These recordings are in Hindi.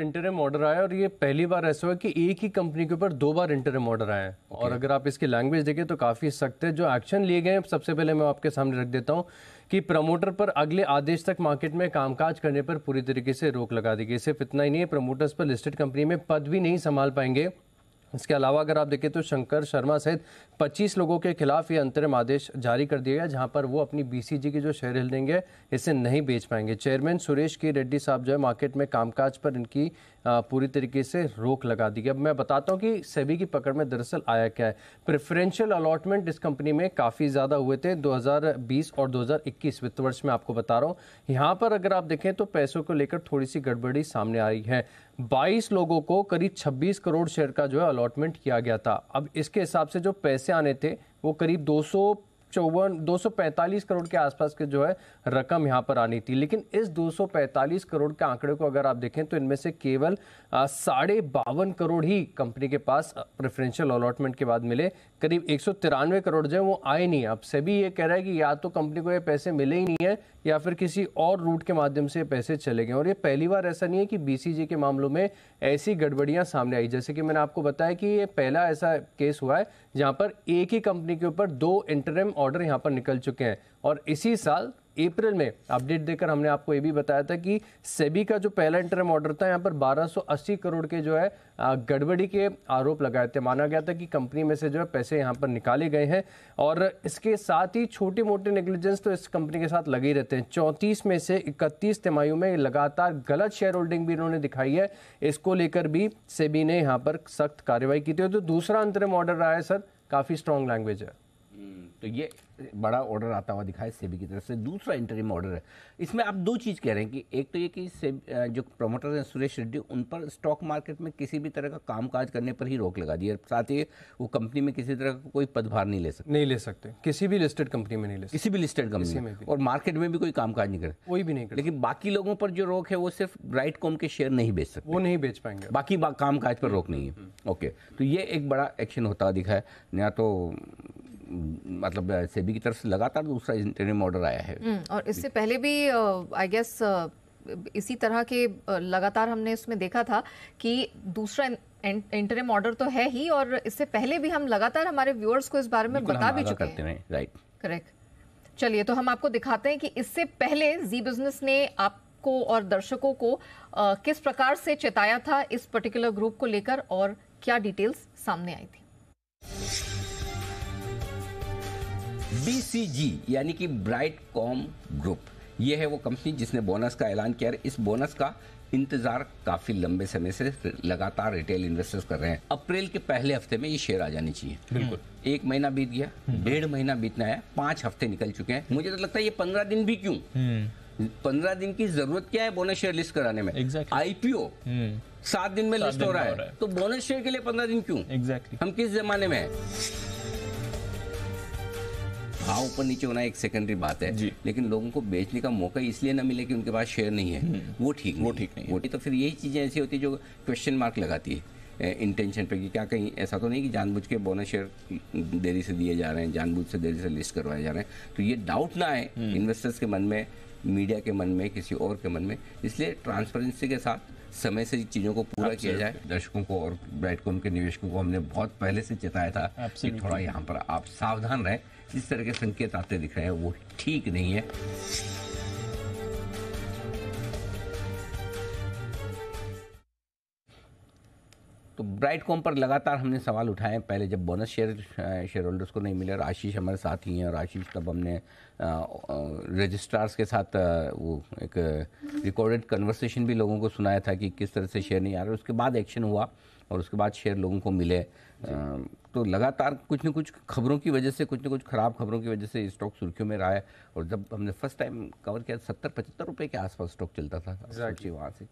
इंटरम ऑर्डर आया और ये पहली बार ऐसा हुआ कि एक ही कंपनी के ऊपर दो बार इंटरम ऑर्डर आया okay. और अगर आप इसकी लैंग्वेज देखें तो काफ़ी सख्त है जो एक्शन लिए गए हैं सबसे पहले मैं आपके सामने रख देता हूं कि प्रमोटर पर अगले आदेश तक मार्केट में कामकाज करने पर पूरी तरीके से रोक लगा दी गई सिर्फ इतना ही नहीं है प्रमोटर्स पर लिस्टेड कंपनी में पद भी नहीं संभाल पाएंगे इसके अलावा अगर आप देखें तो शंकर शर्मा सहित 25 लोगों के खिलाफ ये अंतरिम आदेश जारी कर दिया गया जहां पर वो अपनी बीसीजी की जो शेयर होल्डिंग है इसे नहीं बेच पाएंगे चेयरमैन सुरेश की रेड्डी साहब जो है मार्केट में कामकाज पर इनकी पूरी तरीके से रोक लगा दी अब मैं बताता हूँ कि सेबी की पकड़ में दरअसल आया क्या है प्रेफरेंशियल अलॉटमेंट इस कंपनी में काफ़ी ज़्यादा हुए थे 2020 और 2021 वित्त वर्ष में आपको बता रहा हूँ यहाँ पर अगर आप देखें तो पैसों को लेकर थोड़ी सी गड़बड़ी सामने आई है 22 लोगों को करीब 26 करोड़ शेयर का जो है अलॉटमेंट किया गया था अब इसके हिसाब से जो पैसे आने थे वो करीब 200 चौवन दो करोड़ के आसपास के जो है रकम यहाँ पर आनी थी लेकिन इस 245 करोड़ के आंकड़े को अगर आप देखें तो इनमें से केवल साढ़े बावन करोड़ ही कंपनी के पास प्रेफरेंशियल अलॉटमेंट के बाद मिले करीब एक करोड़ जो है वो आए नहीं अब सभी ये कह रहा है कि या तो कंपनी को ये पैसे मिले ही नहीं है या फिर किसी और रूट के माध्यम से पैसे चले गए और ये पहली बार ऐसा नहीं है कि बीसीजी के मामलों में ऐसी गड़बड़ियां सामने आई जैसे कि मैंने आपको बताया कि ये पहला ऐसा केस हुआ है जहाँ पर एक ही कंपनी के ऊपर दो इंटरम ऑर्डर यहाँ पर निकल चुके हैं और इसी साल अप्रैल में अपडेट देकर हमने आपको ये भी बताया था कि सेबी का जो पहला इंटरम ऑर्डर था यहाँ पर 1280 करोड़ के जो है गड़बड़ी के आरोप लगाए थे माना गया था कि कंपनी में से जो है पैसे यहाँ पर निकाले गए हैं और इसके साथ ही छोटे मोटे नेग्लिजेंस तो इस कंपनी के साथ लगे ही रहते हैं चौंतीस में से इकतीस तिमाहियों में लगातार गलत शेयर होल्डिंग भी इन्होंने दिखाई है इसको लेकर भी सेबी ने यहाँ पर सख्त कार्रवाई की थी और जो दूसरा अंतरिम ऑर्डर रहा है सर काफ़ी स्ट्रॉन्ग लैंग्वेज है तो ये बड़ा ऑर्डर आता हुआ दिखा है सेबी की तरफ से दूसरा इंटरिम ऑर्डर है इसमें आप दो चीज़ कह रहे हैं कि एक तो ये कि जो प्रमोटर हैं सुरेश रेड्डी उन पर स्टॉक मार्केट में किसी भी तरह का कामकाज करने पर ही रोक लगा दी और साथ ही वो कंपनी में किसी तरह का कोई पदभार नहीं ले सकते नहीं ले सकते किसी भी लिस्टेड कंपनी में नहीं ले सकते किसी भी लिस्टेड कंपनी में और मार्केट में भी कोई कामकाज नहीं करे कोई भी नहीं करे लेकिन बाकी लोगों पर जो रोक है वो सिर्फ ब्राइट कॉम के शेयर नहीं बेच सकते वो नहीं बेच पाएंगे बाकी कामकाज पर रोक नहीं है ओके हम्म, हम्म। तो ये एक बड़ा एक्शन होता दिखा है या तो मतलब सेबी की तरफ से लगातार दूसरा इंटरिम ऑर्डर आया है हम्म, और इससे पहले भी आई गेस इसी तरह के लगातार हमने इसमें देखा था कि दूसरा इंटरिम ऑर्डर तो है ही और इससे पहले भी हम लगातार हमारे व्यूअर्स को इस बारे में बता भी चुके हैं राइट करेक्ट चलिए तो हम आपको दिखाते हैं कि इससे पहले जी बिजनेस ने आप को और दर्शकों को आ, किस प्रकार से चेताया था इस पर्टिकुलर ग्रुप को लेकर और क्या डिटेल्स सामने आई थी बीसीजी यानी कि ब्राइट कॉम ग्रुप ये है वो कंपनी जिसने बोनस का ऐलान किया है इस बोनस का इंतजार काफी लंबे समय से लगातार रिटेल इन्वेस्टर्स कर रहे हैं अप्रैल के पहले हफ्ते में ये शेयर आ जानी चाहिए बिल्कुल एक महीना बीत गया डेढ़ महीना बीतना है पांच हफ्ते निकल चुके हैं मुझे तो लगता है ये पंद्रह दिन भी क्यों हम्म। पंद्रह दिन की जरूरत क्या है बोनस शेयर लिस्ट कराने में exactly. आईपीओ हम्म। सात दिन में लिस्ट हो रहा है तो बोनस शेयर के लिए पंद्रह दिन क्यों एग्जैक्टली exactly. हम किस जमाने में है भाव हाँ, ऊपर नीचे होना एक सेकेंडरी बात है लेकिन लोगों को बेचने का मौका इसलिए ना मिले कि उनके पास शेयर नहीं है हम्म। वो ठीक वो ठीक नहीं वो तो फिर यही चीज़ें ऐसी होती है जो क्वेश्चन मार्क लगाती है इंटेंशन पे कि क्या कहीं ऐसा तो नहीं कि जानबूझ के बोनस शेयर देरी से दिए जा रहे हैं जानबूझ से देरी से लिस्ट करवाए जा रहे हैं तो ये डाउट ना आए इन्वेस्टर्स हम्म। के मन में मीडिया के मन में किसी और के मन में इसलिए ट्रांसपेरेंसी के साथ समय से चीज़ों को पूरा किया जाए दर्शकों को और ब्राइटकॉम के निवेशकों को हमने बहुत पहले से चेताया था कि थोड़ा यहाँ पर आप सावधान रहें जिस तरह के संकेत आते दिख रहे हैं वो ठीक नहीं है तो ब्राइट कॉम पर लगातार हमने सवाल उठाए पहले जब बोनस शेयर शेयर होल्डर्स को नहीं मिले और आशीष हमारे साथ ही हैं और आशीष तब हमने रजिस्ट्रार्स के साथ वो एक रिकॉर्डेड कन्वर्सेशन भी लोगों को सुनाया था कि किस तरह से शेयर नहीं आ रहे उसके बाद एक्शन हुआ और उसके बाद शेयर लोगों को मिले तो लगातार कुछ न कुछ खबरों की वजह से कुछ न कुछ ख़राब खबरों की वजह से स्टॉक सुर्खियों में रहा है और जब हमने फर्स्ट टाइम कवर किया सत्तर पचहत्तर रुपये के आसपास स्टॉक चलता था exactly. वहाँ से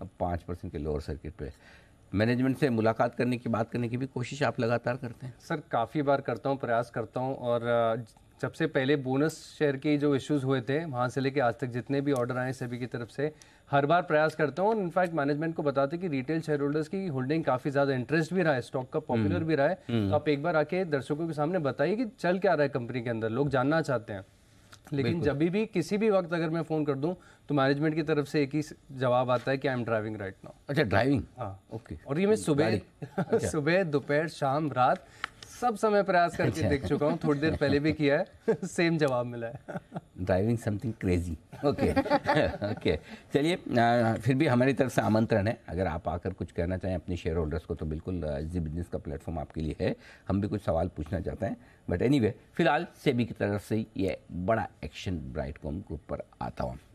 अब पाँच परसेंट के लोअर सर्किट पे मैनेजमेंट से मुलाकात करने की बात करने की भी कोशिश आप लगातार करते हैं सर काफ़ी बार करता हूँ प्रयास करता हूँ और सबसे पहले बोनस शेयर के जो इश्यूज हुए थे वहाँ से लेके आज तक जितने भी ऑर्डर आए सभी की तरफ से हर बार प्रयास करता हूँ इनफैक्ट मैनेजमेंट को बताते कि रिटेल शेयर होल्डर्स की होल्डिंग काफी ज्यादा इंटरेस्ट भी रहा है स्टॉक का पॉपुलर हम्म। भी रहा है हम्म। तो आप एक बार आके दर्शकों के सामने बताइए कि चल क्या रहा है कंपनी के अंदर लोग जानना चाहते हैं लेकिन जब भी किसी भी वक्त अगर मैं फोन कर दूं तो मैनेजमेंट की तरफ से एक ही जवाब आता है कि I am driving right now अच्छा ड्राइविंग हाँ ओके और ये मैं सुबह अच्छा। सुबह दोपहर शाम रात सब समय प्रयास करके अच्छा। देख चुका हूँ थोड़ी देर पहले भी किया है सेम जवाब मिला है driving something crazy okay okay चलिए फिर भी हमारी तरफ से आमंत्रण है अगर आप आकर कुछ कहना चाहें अपने शेयर होल्डर्स को तो बिल्कुल जी बिजनेस का प्लेटफॉर्म आपके लिए है हम भी कुछ सवाल पूछना चाहते हैं बट एनी फिलहाल सेबी की तरफ से ये बड़ा एक्शन ब्राइट कॉम ग्रुप पर आता हूँ